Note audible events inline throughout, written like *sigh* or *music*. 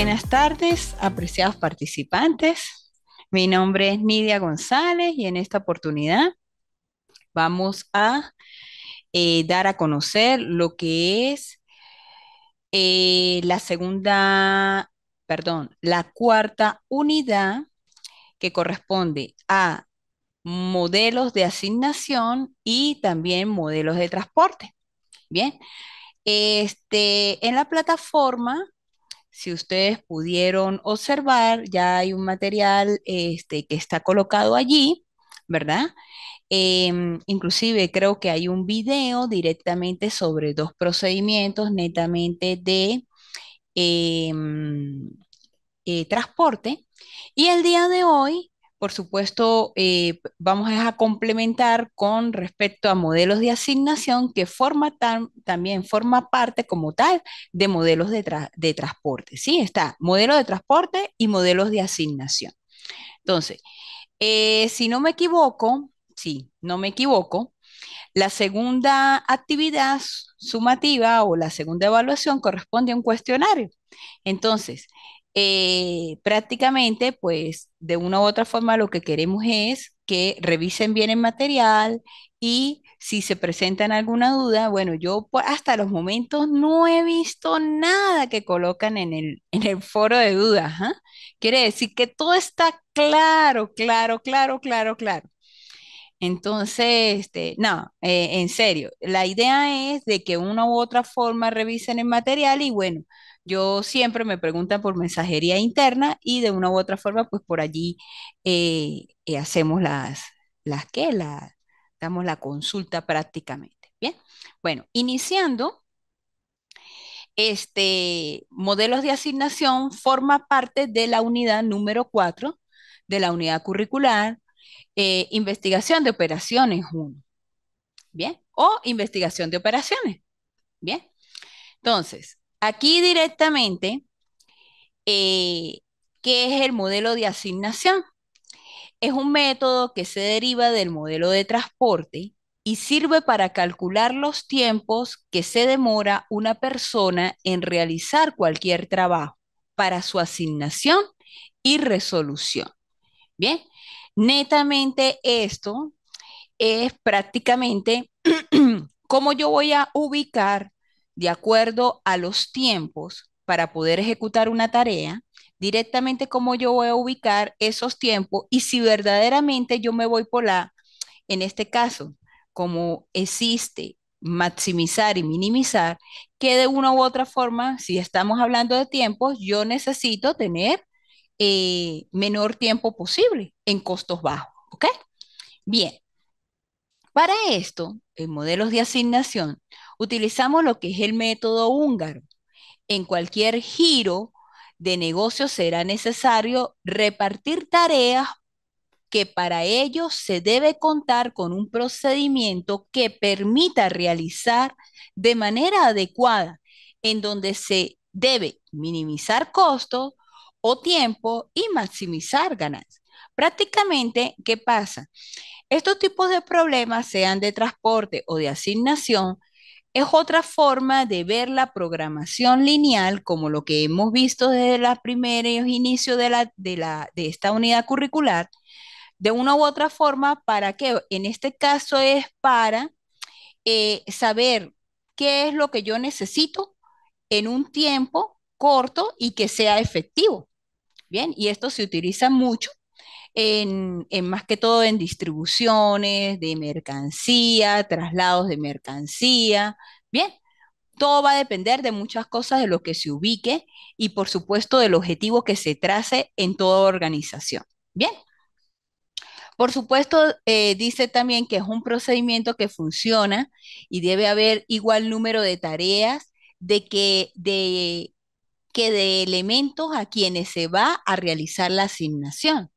Buenas tardes, apreciados participantes. Mi nombre es Nidia González y en esta oportunidad vamos a eh, dar a conocer lo que es eh, la segunda, perdón, la cuarta unidad que corresponde a modelos de asignación y también modelos de transporte. Bien, este, en la plataforma si ustedes pudieron observar, ya hay un material este, que está colocado allí, ¿verdad? Em, inclusive creo que hay un video directamente sobre dos procedimientos netamente de em, eh, transporte. Y el día de hoy por supuesto, eh, vamos a complementar con respecto a modelos de asignación que forma también forma parte como tal de modelos de, transporte. ¿sí? Está modelo de transporte y modelos de asignación. Entonces, eh, si no me equivoco, sí, no me equivoco, la segunda actividad sumativa o la segunda evaluación corresponde a un cuestionario. Entonces, eh, prácticamente, pues de una u otra forma lo que queremos es que revisen bien el material y si se presentan alguna duda, bueno, yo hasta los momentos no he visto nada que colocan en el, en el foro de dudas. ¿ah? Quiere decir que todo está claro, claro, claro, claro, claro. Entonces, este, no, eh, en serio, la idea es de que una u otra forma revisen el material y bueno, yo siempre me preguntan por mensajería interna y de una u otra forma, pues por allí eh, eh, hacemos las, las que, damos la consulta prácticamente. Bien, bueno, iniciando, este, modelos de asignación forma parte de la unidad número 4 de la unidad curricular, eh, investigación de operaciones 1. Bien, o investigación de operaciones. Bien, entonces, Aquí directamente, eh, ¿qué es el modelo de asignación? Es un método que se deriva del modelo de transporte y sirve para calcular los tiempos que se demora una persona en realizar cualquier trabajo para su asignación y resolución. Bien, netamente esto es prácticamente *clears throat* cómo yo voy a ubicar de acuerdo a los tiempos para poder ejecutar una tarea, directamente cómo yo voy a ubicar esos tiempos y si verdaderamente yo me voy por la, en este caso, como existe maximizar y minimizar, que de una u otra forma, si estamos hablando de tiempos, yo necesito tener eh, menor tiempo posible en costos bajos. ¿Ok? Bien. Para esto, en modelos de asignación, Utilizamos lo que es el método húngaro. En cualquier giro de negocio será necesario repartir tareas que para ello se debe contar con un procedimiento que permita realizar de manera adecuada, en donde se debe minimizar costos o tiempo y maximizar ganancias. Prácticamente, ¿qué pasa? Estos tipos de problemas, sean de transporte o de asignación, es otra forma de ver la programación lineal como lo que hemos visto desde los primeros inicios de, de, esta unidad curricular, de una u otra forma, ¿para que, En este caso es para eh, saber qué es lo que yo necesito en un tiempo corto y que sea efectivo. Bien, y esto se utiliza mucho en, más que todo en distribuciones de mercancía, traslados de mercancía. Bien, todo va a depender de muchas cosas, de lo que se ubique y por supuesto del objetivo que se trace en toda organización. Bien. Por supuesto, eh, dice también que es un procedimiento que funciona y debe haber igual número de tareas de de, que de elementos a quienes se va a realizar la asignación.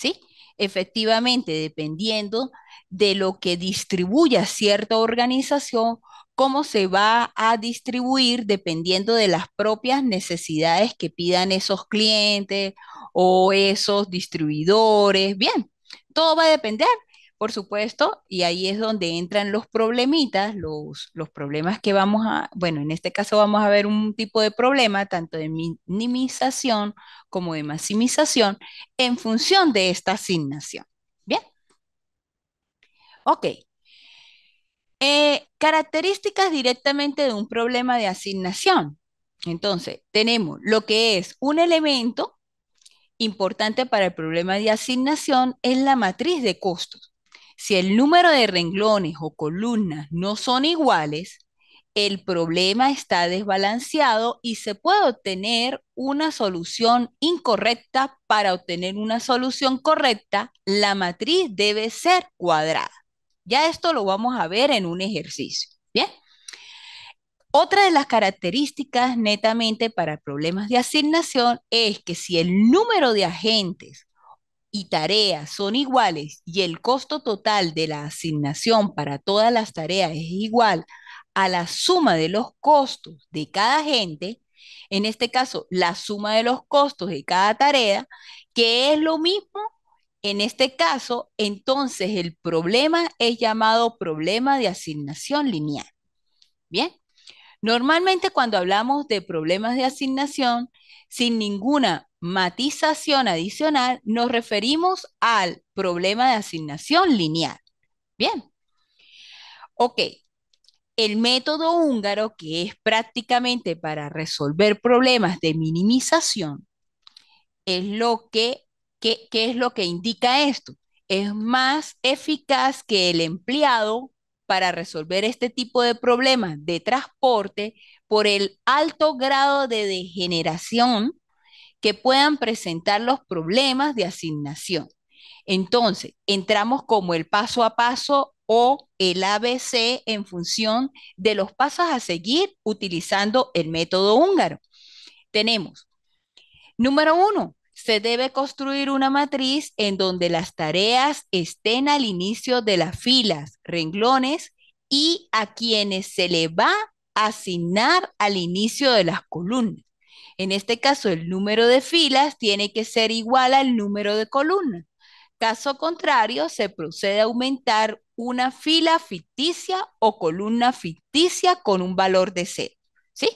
¿sí? Efectivamente, dependiendo de lo que distribuya cierta organización, cómo se va a distribuir dependiendo de las propias necesidades que pidan esos clientes o esos distribuidores. Bien, todo va a depender por supuesto, y ahí es donde entran los problemitas, los, problemas que vamos a, bueno, en este caso vamos a ver un tipo de problema, tanto de minimización como de maximización, en función de esta asignación. ¿Bien? Ok. Eh, características directamente de un problema de asignación. Entonces, tenemos lo que es un elemento importante para el problema de asignación es la matriz de costos. Si el número de renglones o columnas no son iguales, el problema está desbalanceado y se puede obtener una solución incorrecta. Para obtener una solución correcta, la matriz debe ser cuadrada. Ya esto lo vamos a ver en un ejercicio. Bien. Otra de las características netamente para problemas de asignación es que si el número de agentes y tareas son iguales y el costo total de la asignación para todas las tareas es igual a la suma de los costos de cada agente, en este caso la suma de los costos de cada tarea, que es lo mismo en este caso, entonces el problema es llamado problema de asignación lineal. Bien, normalmente cuando hablamos de problemas de asignación, sin ninguna matización adicional, nos referimos al problema de asignación lineal. Bien. Ok. El método húngaro, que es prácticamente para resolver problemas de minimización, es lo que, ¿qué es lo que indica esto? Es más eficaz que el empleado para resolver este tipo de problemas de transporte por el alto grado de degeneración que puedan presentar los problemas de asignación. Entonces, entramos como el paso a paso o el ABC en función de los pasos a seguir utilizando el método húngaro. Tenemos, número uno, se debe construir una matriz en donde las tareas estén al inicio de las filas, renglones y a quienes se le va a asignar al inicio de las columnas. En este caso, el número de filas tiene que ser igual al número de columnas. Caso contrario, se procede a aumentar una fila ficticia o columna ficticia con un valor de cero. ¿sí?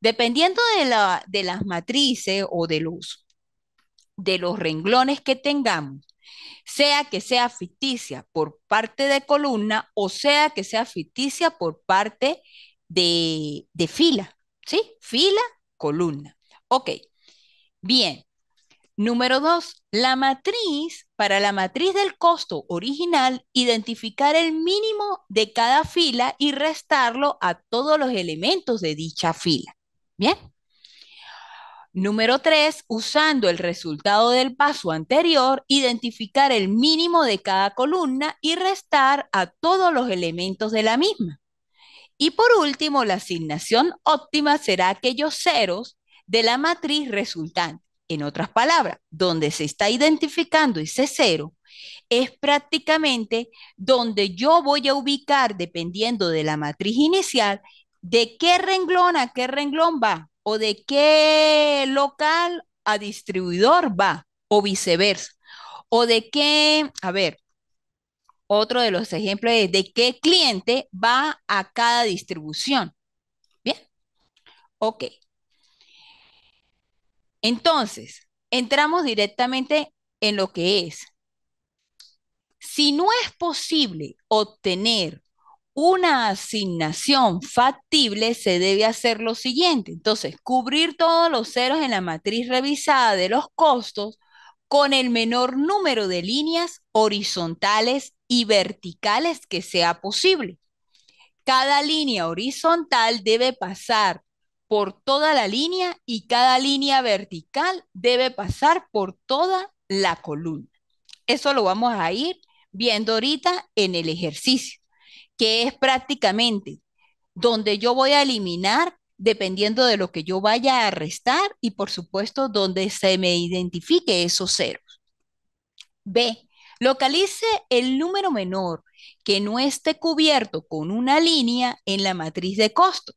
Dependiendo de, la, las matrices o de los, de los renglones que tengamos, sea que sea ficticia por parte de columna o sea que sea ficticia por parte de, de fila, ¿sí? Fila, columna. Ok, bien. Número dos, la matriz, para la matriz del costo original, identificar el mínimo de cada fila y restarlo a todos los elementos de dicha fila. Bien. Número tres, usando el resultado del paso anterior, identificar el mínimo de cada columna y restar a todos los elementos de la misma. Y por último, la asignación óptima será aquellos ceros de la matriz resultante. En otras palabras, donde se está identificando ese cero es prácticamente donde yo voy a ubicar, dependiendo de la matriz inicial, de qué renglón a qué renglón va o de qué local a distribuidor va o viceversa. O de qué, a ver, otro de los ejemplos es de qué cliente va a cada distribución. Bien, ok. Entonces, entramos directamente en lo que es. Si no es posible obtener una asignación factible, se debe hacer lo siguiente. Entonces, cubrir todos los ceros en la matriz revisada de los costos con el menor número de líneas horizontales y verticales que sea posible. Cada línea horizontal debe pasar por toda la línea y cada línea vertical debe pasar por toda la columna. Eso lo vamos a ir viendo ahorita en el ejercicio, que es prácticamente donde yo voy a eliminar dependiendo de lo que yo vaya a restar y por supuesto donde se me identifique esos ceros. B. Localice el número menor que no esté cubierto con una línea en la matriz de costos.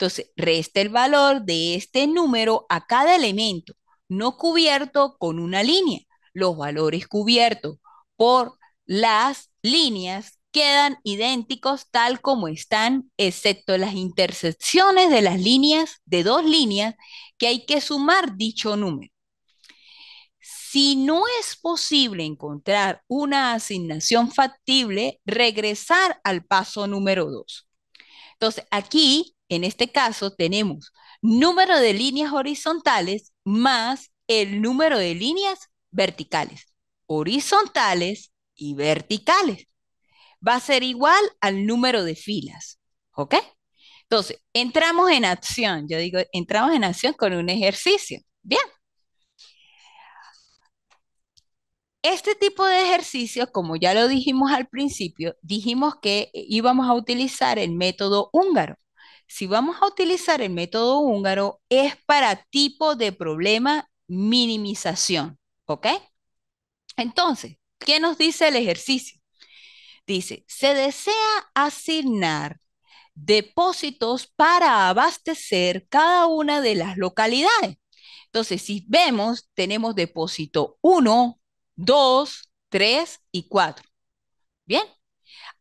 Entonces, resta el valor de este número a cada elemento no cubierto con una línea. Los valores cubiertos por las líneas quedan idénticos tal como están, excepto las intersecciones de las líneas, de dos líneas, que hay que sumar dicho número. Si no es posible encontrar una asignación factible, regresar al paso número 2. Entonces, aquí en este caso tenemos número de líneas horizontales más el número de líneas verticales, horizontales y verticales. Va a ser igual al número de filas, ¿ok? Entonces, entramos en acción, yo digo, entramos en acción con un ejercicio. Bien. Este tipo de ejercicio, como ya lo dijimos al principio, dijimos que íbamos a utilizar el método húngaro. Si vamos a utilizar el método húngaro, es para tipo de problema minimización, ¿ok? Entonces, ¿qué nos dice el ejercicio? Dice, se desea asignar depósitos para abastecer cada una de las localidades. Entonces, si vemos, tenemos depósito 1, 2, 3 y 4. Bien.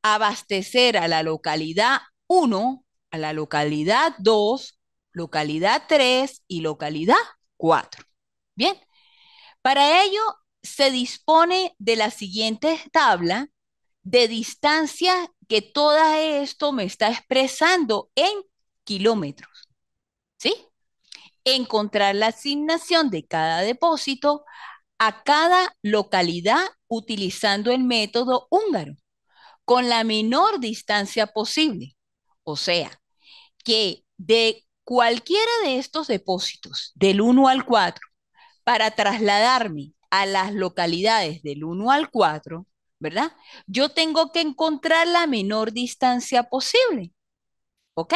Abastecer a la localidad 1 a la localidad 2, localidad 3 y localidad 4. Bien, para ello se dispone de la siguiente tabla de distancia que todo esto me está expresando en kilómetros. ¿Sí? Encontrar la asignación de cada depósito a cada localidad utilizando el método húngaro con la menor distancia posible. O sea, que de cualquiera de estos depósitos, del 1 al 4, para trasladarme a las localidades del 1 al 4, ¿verdad? Yo tengo que encontrar la menor distancia posible. ¿Ok?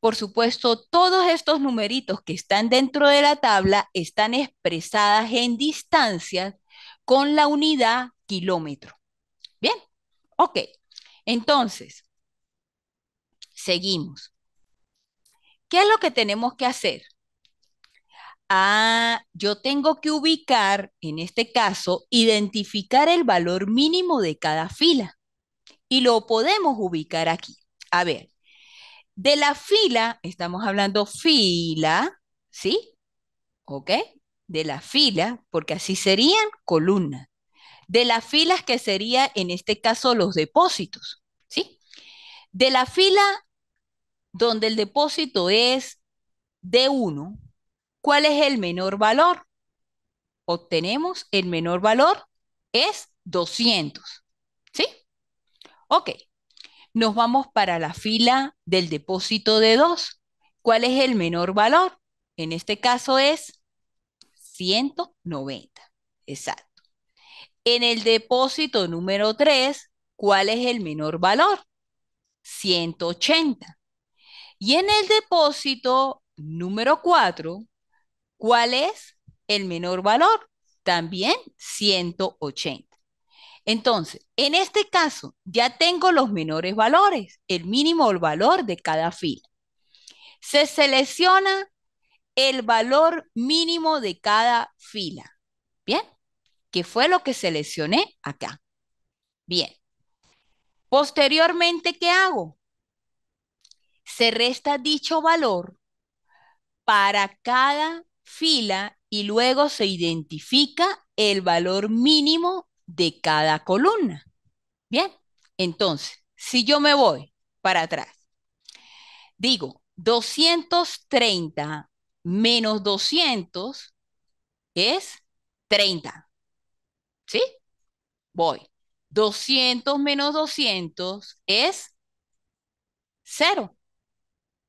Por supuesto, todos estos numeritos que están dentro de la tabla están expresadas en distancias con la unidad kilómetro. Bien, ok. Entonces, Seguimos. ¿Qué es lo que tenemos que hacer? Ah, yo tengo que ubicar, en este caso, identificar el valor mínimo de cada fila. Y lo podemos ubicar aquí. A ver, de la fila, estamos hablando fila, ¿sí? ¿Ok? De la fila, porque así serían columnas. De las filas que sería, en este caso, los depósitos, ¿sí? De la fila donde el depósito es de 1, ¿cuál es el menor valor? Obtenemos el menor valor es 200. ¿Sí? Ok. Nos vamos para la fila del depósito de 2. ¿Cuál es el menor valor? En este caso es 190. Exacto. En el depósito número 3, ¿cuál es el menor valor? 180. Y en el depósito número 4, ¿cuál es el menor valor? También 180. Entonces, en este caso, ya tengo los menores valores, el mínimo el valor de cada fila. Se selecciona el valor mínimo de cada fila. ¿Bien? Que fue lo que seleccioné acá. Bien. Posteriormente, ¿qué hago? se resta dicho valor para cada fila y luego se identifica el valor mínimo de cada columna. Bien, entonces, si yo me voy para atrás, digo 230 menos 200 es 30. ¿Sí? Voy. 200 menos 200 es 0.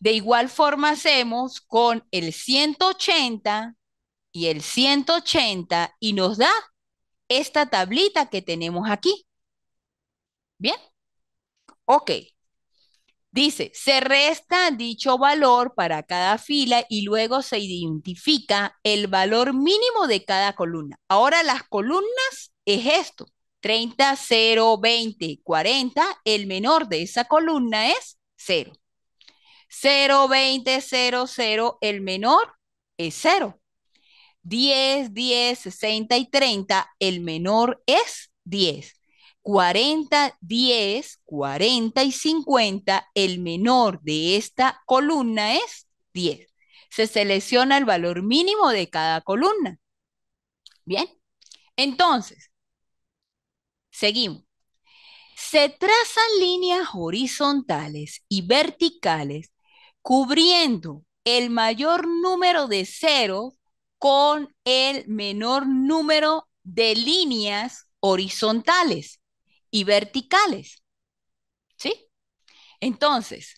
De igual forma hacemos con el 180 y el 180 y nos da esta tablita que tenemos aquí. ¿Bien? Ok. Dice, se resta dicho valor para cada fila y luego se identifica el valor mínimo de cada columna. Ahora las columnas es esto, 30, 0, 20, 40. El menor de esa columna es 0. 0, 20, 0, 0, el menor es 0. 10, 10, 60 y 30, el menor es 10. 40, 10, 40 y 50, el menor de esta columna es 10. Se selecciona el valor mínimo de cada columna. Bien, entonces, seguimos. Se trazan líneas horizontales y verticales cubriendo el mayor número de ceros con el menor número de líneas horizontales y verticales. ¿Sí? Entonces,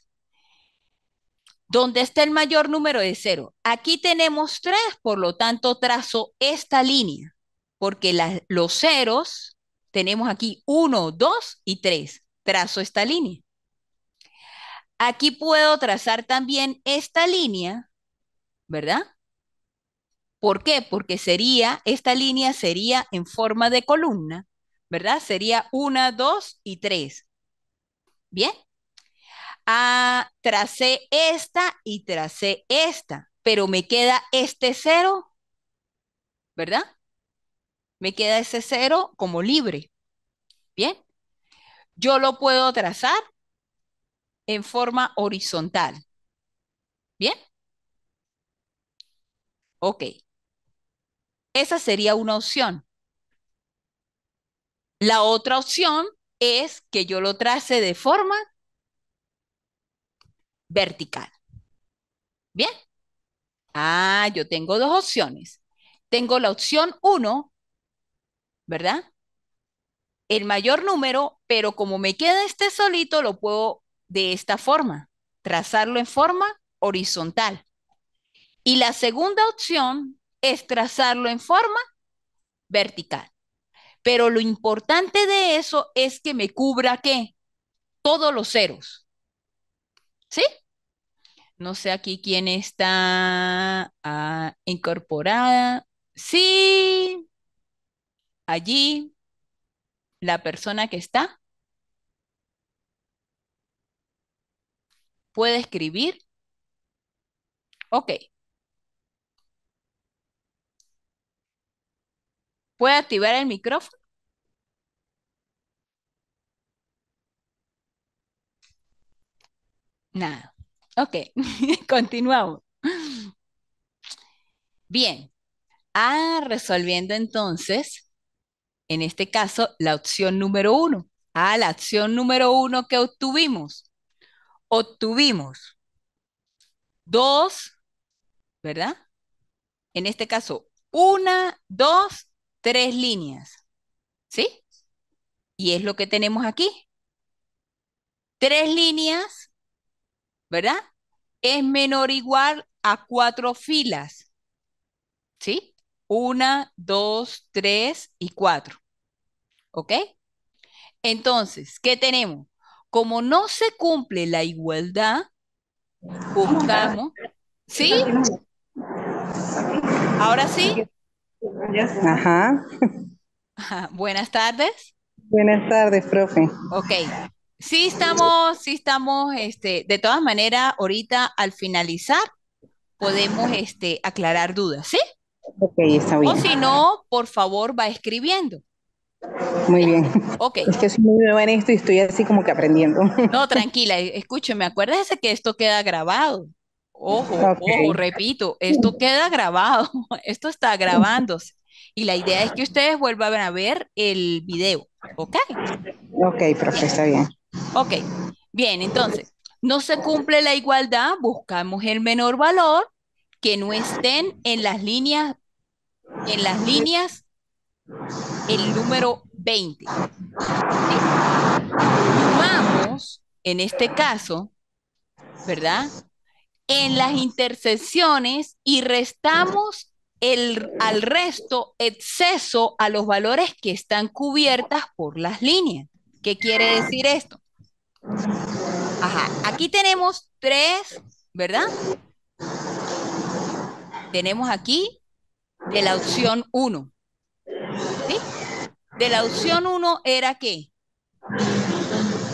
¿dónde está el mayor número de cero? Aquí tenemos tres, por lo tanto trazo esta línea, porque los ceros tenemos aquí uno, dos y tres. Trazo esta línea. Aquí puedo trazar también esta línea, ¿verdad? ¿Por qué? Porque sería, esta línea sería en forma de columna, ¿verdad? Sería una, dos y tres, ¿Bien? Ah, tracé esta y tracé esta, pero me queda este cero, ¿verdad? Me queda ese cero como libre. ¿Bien? Yo lo puedo trazar en forma horizontal. ¿Bien? Ok. Esa sería una opción. La otra opción es que yo lo trace de forma vertical. ¿Bien? Ah, yo tengo dos opciones. Tengo la opción 1, ¿verdad? El mayor número, pero como me queda este solito, lo puedo de esta forma, trazarlo en forma horizontal. Y la segunda opción es trazarlo en forma vertical. Pero lo importante de eso es que me cubra qué? Todos los ceros. ¿Sí? No sé aquí quién está ah, incorporada. Sí. Allí, la persona que está. puede escribir? Ok. ¿Puede activar el micrófono? Nada. Ok, *laughs* continuamos. Bien. Ah, resolviendo entonces, en este caso, la opción número uno. Ah, la opción número uno que obtuvimos obtuvimos dos, ¿verdad? En este caso, una, dos, tres líneas. ¿Sí? Y es lo que tenemos aquí. Tres líneas, ¿verdad? Es menor o igual a cuatro filas. ¿Sí? Una, dos, tres y cuatro. ¿Ok? Entonces, ¿qué tenemos? como no se cumple la igualdad, buscamos, ¿sí? Ahora sí. *laughs* Buenas tardes. Buenas tardes, profe. Ok. Sí estamos, sí estamos, este, de todas maneras, ahorita al finalizar podemos este, aclarar dudas, ¿sí? Ok, está bien. O si no, por favor, va escribiendo. Muy bien. Ok. Es que soy muy nueva en esto y estoy así como que aprendiendo. No, tranquila, eh, escúcheme, acuérdese que esto queda grabado. Ojo, repito, esto queda grabado, *laughs* esto está grabándose. Y la idea es que ustedes vuelvan a ver el video, ¿ok? Ok, profe, está bien. Ok, bien, entonces, no se cumple la igualdad, buscamos el menor valor que no estén en las líneas, en las líneas el número 20. Sumamos, en este caso, ¿verdad? En las intersecciones y restamos el, al resto exceso a los valores que están cubiertas por las líneas. ¿Qué quiere decir esto? Ajá, aquí tenemos tres, ¿verdad? Tenemos aquí de la opción 1. ¿Sí? De la opción uno era que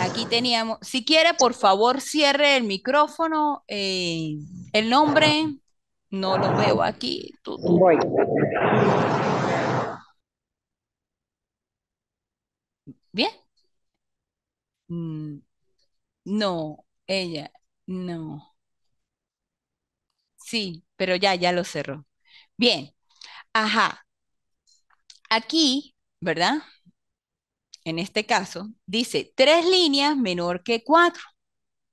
aquí teníamos, si quiere, por favor, cierre el micrófono, eh, el nombre, no lo veo aquí. Bien. Mm, no, ella, no. Sí, pero ya, ya lo cerró. Bien. Ajá. Aquí, ¿verdad? En este caso, dice tres líneas menor que cuatro.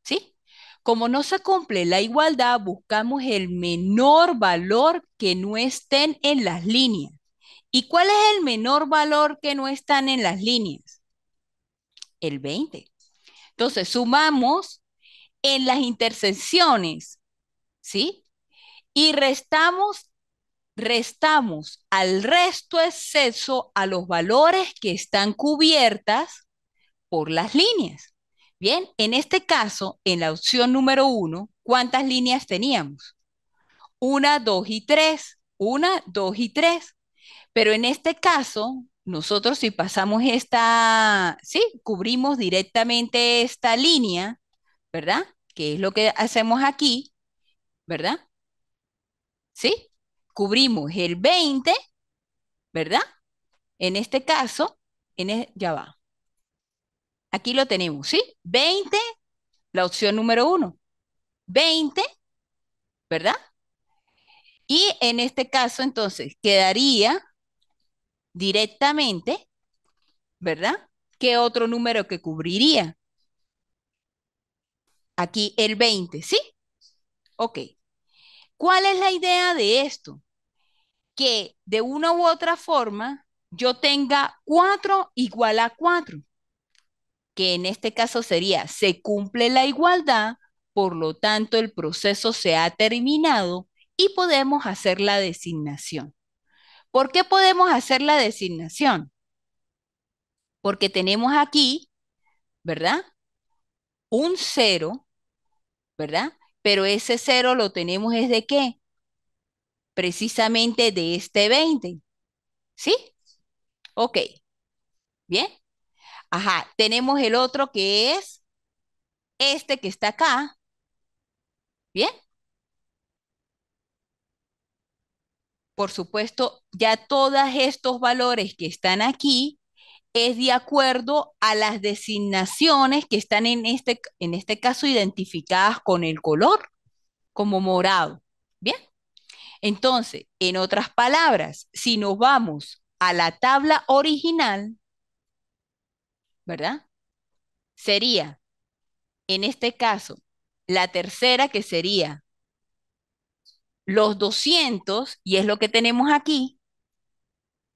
¿Sí? Como no se cumple la igualdad, buscamos el menor valor que no estén en las líneas. ¿Y cuál es el menor valor que no están en las líneas? El 20. Entonces, sumamos en las intersecciones, ¿sí? Y restamos restamos al resto exceso a los valores que están cubiertas por las líneas. Bien, en este caso, en la opción número uno, ¿cuántas líneas teníamos? Una, dos y tres. Una, dos y tres. Pero en este caso, nosotros si pasamos esta, sí, cubrimos directamente esta línea, ¿verdad? Que es lo que hacemos aquí, ¿verdad? ¿Sí? cubrimos el 20, ¿verdad? En este caso, en e, ya va. Aquí lo tenemos, ¿sí? 20, la opción número uno. 20, ¿verdad? Y en este caso, entonces, quedaría directamente, ¿verdad? ¿Qué otro número que cubriría? Aquí el 20, ¿sí? Ok. ¿Cuál es la idea de esto? que de una u otra forma yo tenga 4 igual a 4, que en este caso sería, se cumple la igualdad, por lo tanto el proceso se ha terminado y podemos hacer la designación. ¿Por qué podemos hacer la designación? Porque tenemos aquí, ¿verdad? Un cero, ¿verdad? Pero ese cero lo tenemos es de qué? precisamente de este 20. ¿Sí? Ok. Bien. Ajá, tenemos el otro que es este que está acá. Bien. Por supuesto, ya todos estos valores que están aquí es de acuerdo a las designaciones que están en este, en este caso identificadas con el color como morado. Bien. Entonces, en otras palabras, si nos vamos a la tabla original, ¿verdad? Sería, en este caso, la tercera que sería los 200, y es lo que tenemos aquí,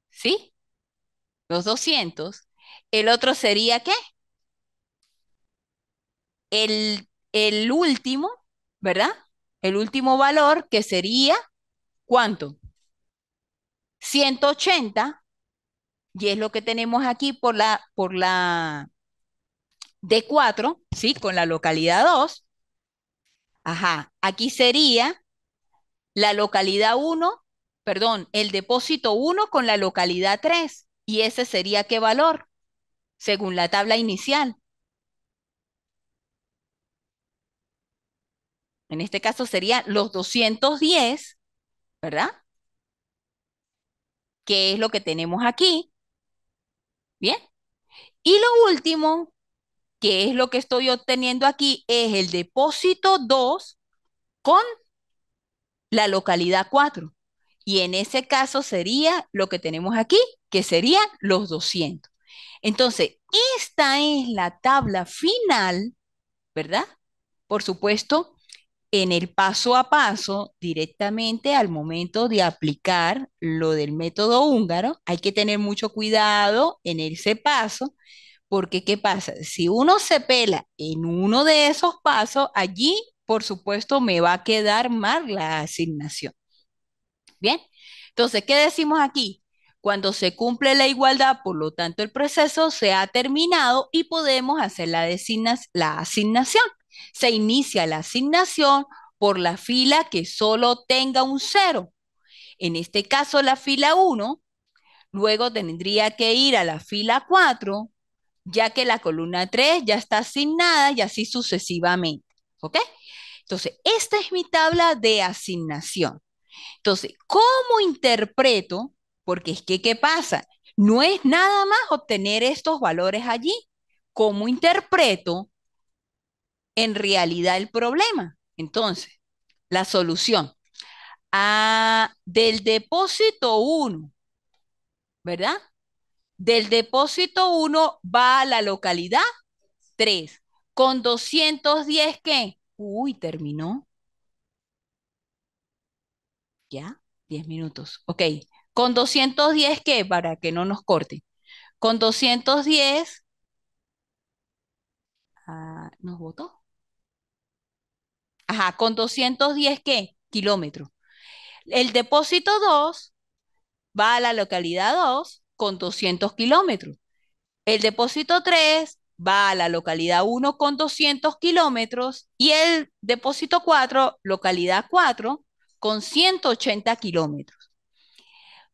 ¿sí? Los 200. El otro sería qué? El, el último, ¿verdad? El último valor que sería ¿Cuánto? 180, y es lo que tenemos aquí por la, por la D4, ¿sí? Con la localidad 2. Ajá, aquí sería la localidad 1, perdón, el depósito 1 con la localidad 3. ¿Y ese sería qué valor? Según la tabla inicial. En este caso serían los 210 ¿verdad? ¿Qué es lo que tenemos aquí? Bien. Y lo último, que es lo que estoy obteniendo aquí, es el depósito 2 con la localidad 4. Y en ese caso sería lo que tenemos aquí, que serían los 200. Entonces, esta es la tabla final, ¿verdad? Por supuesto, en el paso a paso, directamente al momento de aplicar lo del método húngaro, hay que tener mucho cuidado en ese paso, porque ¿qué pasa? Si uno se pela en uno de esos pasos, allí, por supuesto, me va a quedar mal la asignación. Bien, entonces, ¿qué decimos aquí? Cuando se cumple la igualdad, por lo tanto, el proceso se ha terminado y podemos hacer la, la asignación. Se inicia la asignación por la fila que solo tenga un cero. En este caso, la fila 1, luego tendría que ir a la fila 4, ya que la columna 3 ya está asignada y así sucesivamente. ¿Ok? Entonces, esta es mi tabla de asignación. Entonces, ¿cómo interpreto? Porque es que, ¿qué pasa? No es nada más obtener estos valores allí. ¿Cómo interpreto en realidad el problema. Entonces, la solución. del depósito 1, ¿verdad? Del depósito 1 va a la localidad 3. Con 210, ¿qué? Uy, terminó. ¿Ya? 10 minutos. Ok. Con 210, ¿qué? Para que no nos corte. Con 210, ah, ¿nos votó? Ah, con 210 ¿qué? kilómetros. El depósito 2 va a la localidad 2 con 200 kilómetros. El depósito 3 va a la localidad 1 con 200 kilómetros y el depósito 4, localidad 4, con 180 kilómetros.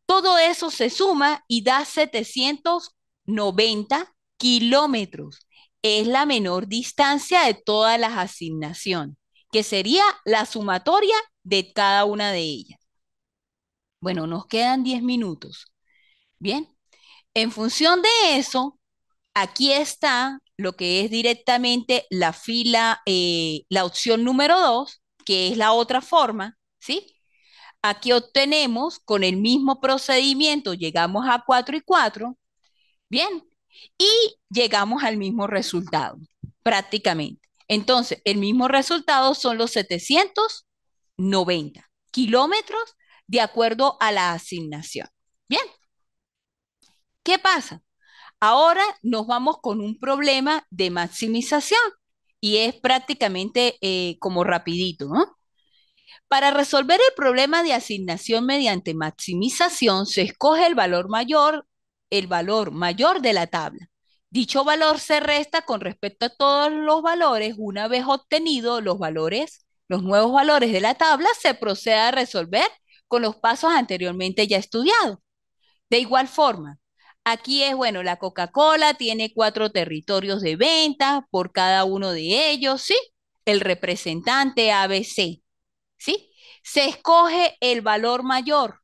Todo eso se suma y da 790 kilómetros. Es la menor distancia de todas las asignaciones que sería la sumatoria de cada una de ellas. Bueno, nos quedan 10 minutos. Bien, en función de eso, aquí está lo que es directamente la fila, eh, la opción número 2, que es la otra forma, ¿sí? Aquí obtenemos con el mismo procedimiento, llegamos a 4 y 4, bien, y llegamos al mismo resultado, prácticamente. Entonces, el mismo resultado son los 790 kilómetros de acuerdo a la asignación. Bien. ¿Qué pasa? Ahora nos vamos con un problema de maximización y es prácticamente eh, como rapidito, ¿no? Para resolver el problema de asignación mediante maximización, se escoge el valor mayor, el valor mayor de la tabla. Dicho valor se resta con respecto a todos los valores. Una vez obtenidos los valores, los nuevos valores de la tabla, se procede a resolver con los pasos anteriormente ya estudiados. De igual forma, Aquí es, bueno, la Coca-Cola tiene cuatro territorios de venta por cada uno de ellos, ¿sí? El representante ABC, ¿sí? Se escoge el valor mayor.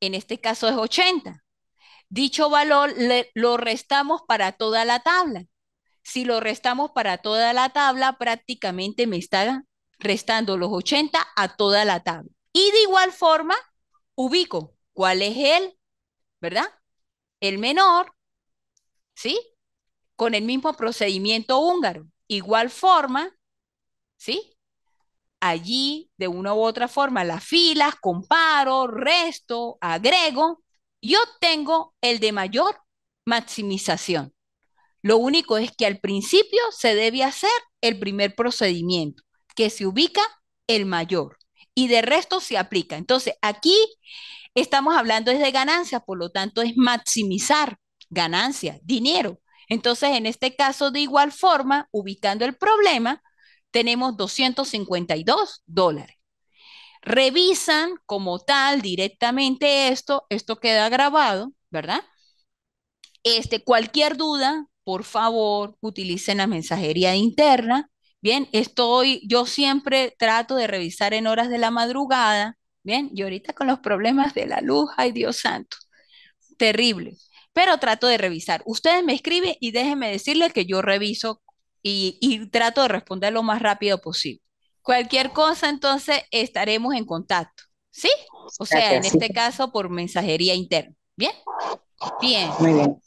En este caso es 80. Dicho valor lo restamos para toda la tabla. Si lo restamos para toda la tabla, prácticamente me está restando los 80 a toda la tabla. Y de igual forma, ubico cuál es el, ¿verdad? El menor, ¿sí? Con el mismo procedimiento húngaro. Igual forma, ¿sí? Allí, de una u otra forma, las filas, comparo, resto, agrego, yo tengo el de mayor maximización. Lo único es que al principio se debe hacer el primer procedimiento, que se ubica el mayor y de resto se aplica. Entonces, aquí estamos hablando de ganancia, por lo tanto es maximizar ganancia, dinero. Entonces, en este caso, de igual forma, ubicando el problema, tenemos 252 dólares revisan como tal directamente esto, esto queda grabado, ¿verdad? Este, cualquier duda, por favor, utilicen la mensajería interna. Bien, estoy, yo siempre trato de revisar en horas de la madrugada, bien, y ahorita con los problemas de la luz, ay Dios santo, terrible, pero trato de revisar. Ustedes me escriben y déjenme decirles que yo reviso y, y trato de responder lo más rápido posible. Cualquier cosa, entonces, estaremos en contacto, ¿sí? O sea, en este caso, por mensajería interna. ¿Bien? Bien. Muy bien.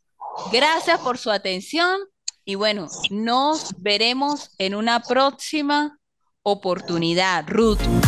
Gracias por su atención y bueno, nos veremos en una próxima oportunidad. Ruth,